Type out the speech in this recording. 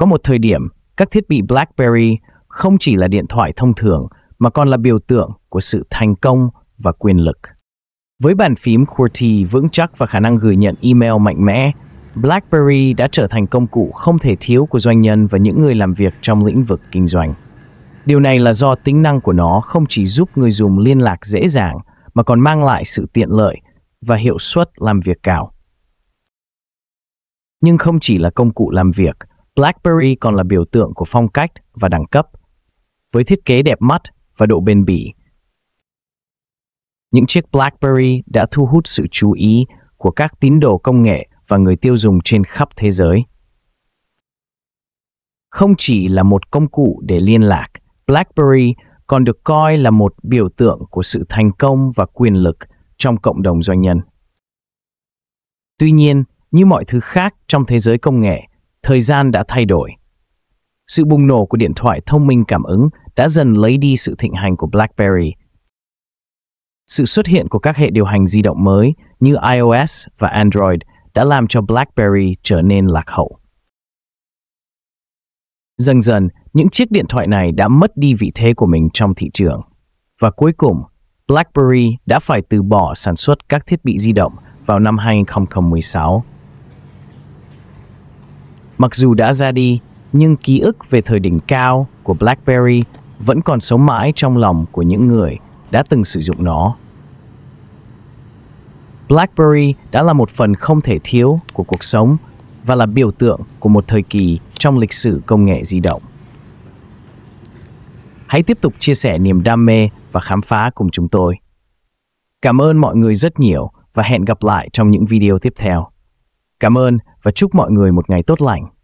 Có một thời điểm, các thiết bị BlackBerry không chỉ là điện thoại thông thường mà còn là biểu tượng của sự thành công và quyền lực. Với bàn phím QWERTY vững chắc và khả năng gửi nhận email mạnh mẽ, BlackBerry đã trở thành công cụ không thể thiếu của doanh nhân và những người làm việc trong lĩnh vực kinh doanh. Điều này là do tính năng của nó không chỉ giúp người dùng liên lạc dễ dàng mà còn mang lại sự tiện lợi và hiệu suất làm việc cao. Nhưng không chỉ là công cụ làm việc, BlackBerry còn là biểu tượng của phong cách và đẳng cấp, với thiết kế đẹp mắt và độ bền bỉ. Những chiếc BlackBerry đã thu hút sự chú ý của các tín đồ công nghệ và người tiêu dùng trên khắp thế giới. Không chỉ là một công cụ để liên lạc, BlackBerry còn được coi là một biểu tượng của sự thành công và quyền lực trong cộng đồng doanh nhân. Tuy nhiên, như mọi thứ khác trong thế giới công nghệ, thời gian đã thay đổi. Sự bùng nổ của điện thoại thông minh cảm ứng đã dần lấy đi sự thịnh hành của BlackBerry. Sự xuất hiện của các hệ điều hành di động mới như iOS và Android đã làm cho BlackBerry trở nên lạc hậu. Dần dần, những chiếc điện thoại này đã mất đi vị thế của mình trong thị trường. Và cuối cùng, BlackBerry đã phải từ bỏ sản xuất các thiết bị di động vào năm 2016 Mặc dù đã ra đi, nhưng ký ức về thời đỉnh cao của BlackBerry vẫn còn sống mãi trong lòng của những người đã từng sử dụng nó. BlackBerry đã là một phần không thể thiếu của cuộc sống và là biểu tượng của một thời kỳ trong lịch sử công nghệ di động. Hãy tiếp tục chia sẻ niềm đam mê và khám phá cùng chúng tôi. Cảm ơn mọi người rất nhiều và hẹn gặp lại trong những video tiếp theo. Cảm ơn và chúc mọi người một ngày tốt lành.